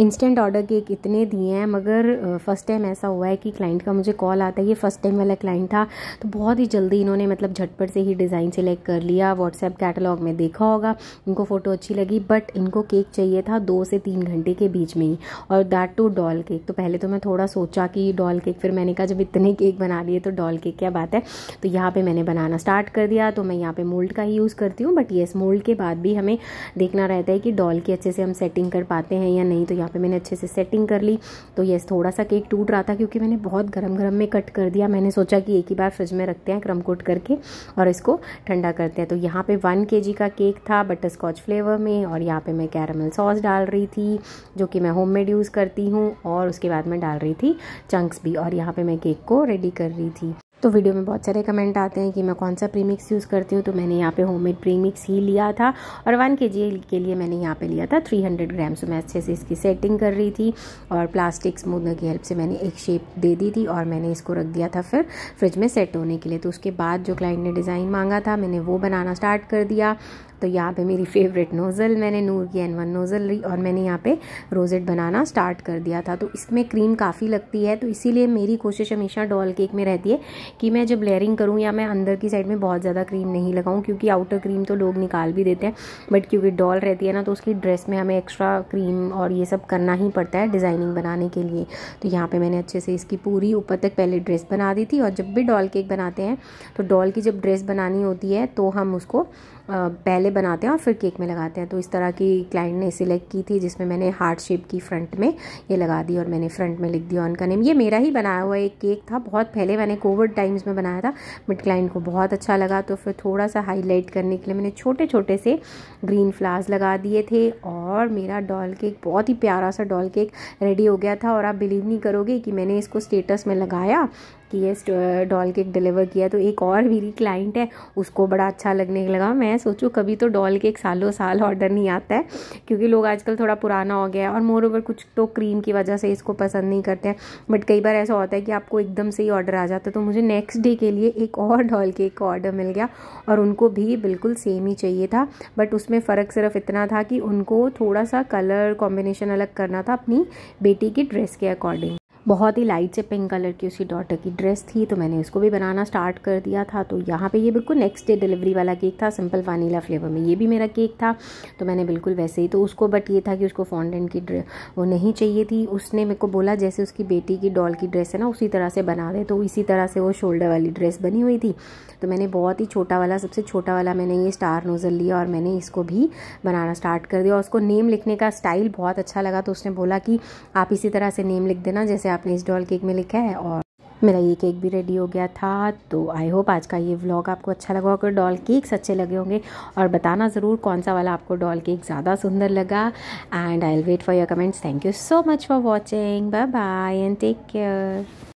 instant order cake इतने दिए हैं मगर फर्स्ट टाइम ऐसा हुआ है कि क्लाइंट का मुझे कॉल आता है ये फर्स्ट टाइम वाला क्लाइंट था तो बहुत ही जल्दी इन्होंने मतलब झटपट से ही डिज़ाइन सेलेक्ट कर लिया व्हाट्सएप कैटलॉग में देखा होगा इनको फ़ोटो अच्छी लगी बट इनको केक चाहिए था दो से तीन घंटे के बीच में ही और दैट टू डॉल केक तो पहले तो मैं थोड़ा सोचा कि डॉल केक फिर मैंने कहा जब इतने केक बना लिए तो डॉल केक क्या बात है तो यहाँ पर मैंने बनाना स्टार्ट कर दिया तो मैं यहाँ पर मोल्ड का ही यूज़ करती हूँ बट येस मोल्ड के बाद भी हमें देखना रहता है कि डॉल की अच्छे से हम सेटिंग कर पाते हैं या नहीं तो यहाँ पे मैंने अच्छे से सेटिंग कर ली तो ये थोड़ा सा केक टूट रहा था क्योंकि मैंने बहुत गर्म गर्म में कट कर दिया मैंने सोचा कि एक ही बार फ्रिज में रखते हैं क्रम कोट करके और इसको ठंडा करते हैं तो यहाँ पे वन के का केक था बटर स्कॉच फ्लेवर में और यहाँ पे मैं कैरमल सॉस डाल रही थी जो कि मैं होम यूज़ करती हूँ और उसके बाद मैं डाल रही थी चंक्स भी और यहाँ पर मैं केक को रेडी कर रही थी तो वीडियो में बहुत सारे कमेंट आते हैं कि मैं कौन सा प्रीमिक्स यूज़ करती हूँ तो मैंने यहाँ पे होममेड प्रीमिक्स ही लिया था और वन के जी के लिए मैंने यहाँ पे लिया था 300 हंड्रेड ग्राम्स मैं अच्छे से इसकी सेटिंग कर रही थी और प्लास्टिक स्मूदनर की हेल्प से मैंने एक शेप दे दी थी और मैंने इसको रख दिया था फिर फ्रिज में सेट होने के लिए तो उसके बाद जो क्लाइंट ने डिज़ाइन मांगा था मैंने वो बनाना स्टार्ट कर दिया तो यहाँ पे मेरी फेवरेट नोज़ल मैंने नूर की एन वन नोज़ल ली और मैंने यहाँ पे रोजेट बनाना स्टार्ट कर दिया था तो इसमें क्रीम काफ़ी लगती है तो इसीलिए मेरी कोशिश हमेशा डॉल केक में रहती है कि मैं जब लेयरिंग करूँ या मैं अंदर की साइड में बहुत ज़्यादा क्रीम नहीं लगाऊँ क्योंकि आउटर क्रीम तो लोग निकाल भी देते हैं बट क्योंकि डॉल रहती है ना तो उसकी ड्रेस में हमें एक्स्ट्रा क्रीम और ये सब करना ही पड़ता है डिज़ाइनिंग बनाने के लिए तो यहाँ पर मैंने अच्छे से इसकी पूरी ऊपर तक पहले ड्रेस बना दी थी और जब भी डॉल केक बनाते हैं तो डॉल की जब ड्रेस बनानी होती है तो हम उसको पहले बनाते हैं और फिर केक में लगाते हैं तो इस तरह की क्लाइंट ने सिलेक्ट की थी जिसमें मैंने हार्ट शेप की फ्रंट में ये लगा दी और मैंने फ्रंट में लिख दिया उनका नेम ये मेरा ही बनाया हुआ एक केक था बहुत पहले मैंने कोविड टाइम्स में बनाया था बट क्लाइंट को बहुत अच्छा लगा तो फिर थोड़ा सा हाईलाइट करने के लिए मैंने छोटे छोटे से ग्रीन फ्लावर्स लगा दिए थे और मेरा डॉल केक बहुत ही प्यारा सा डॉल केक रेडी हो गया था और आप बिलीव नहीं करोगे कि मैंने इसको स्टेटस में लगाया है डॉल केक डिलीवर किया तो एक और मेरी क्लाइंट है उसको बड़ा अच्छा लगने लगा मैं सोचूँ कभी तो डॉल केक सालों साल ऑर्डर नहीं आता है क्योंकि लोग आजकल थोड़ा पुराना हो गया है और मोर ओवर कुछ तो क्रीम की वजह से इसको पसंद नहीं करते हैं बट कई बार ऐसा होता है कि आपको एकदम से ही ऑर्डर आ जाता है तो मुझे नेक्स्ट डे के लिए एक और डॉल केक का ऑर्डर मिल गया और उनको भी बिल्कुल सेम ही चाहिए था बट उसमें फ़र्क सिर्फ इतना था कि उनको थोड़ा सा कलर कॉम्बिनेशन अलग करना था अपनी बेटी की ड्रेस के अकॉर्डिंग बहुत ही लाइट से पिंक कलर की उसकी डॉटर की ड्रेस थी तो मैंने इसको भी बनाना स्टार्ट कर दिया था तो यहाँ पे ये बिल्कुल नेक्स्ट डे डिलीवरी वाला केक था सिंपल वानीला फ्लेवर में ये भी मेरा केक था तो मैंने बिल्कुल वैसे ही तो उसको बट ये था कि उसको फॉन्डेंट की वो नहीं चाहिए थी उसने मेरे को बोला जैसे उसकी बेटी की डॉल की ड्रेस है ना उसी तरह से बना दे तो इसी तरह से वो शोल्डर वाली ड्रेस बनी हुई थी तो मैंने बहुत ही छोटा वाला सबसे छोटा वाला मैंने ये स्टार नोज़ल लिया और मैंने इसको भी बनाना स्टार्ट कर दिया और उसको नेम लिखने का स्टाइल बहुत अच्छा लगा तो उसने बोला कि आप इसी तरह से नेम लिख देना जैसे आपने इस डॉल केक में लिखा है और मेरा ये केक भी रेडी हो गया था तो आई होप आज का ये व्लॉग आपको अच्छा लगा होगा डॉल केक्स अच्छे लगे होंगे और बताना ज़रूर कौन सा वाला आपको डॉल केक ज़्यादा सुंदर लगा and I will wait for your comments thank you so much for watching bye bye and take care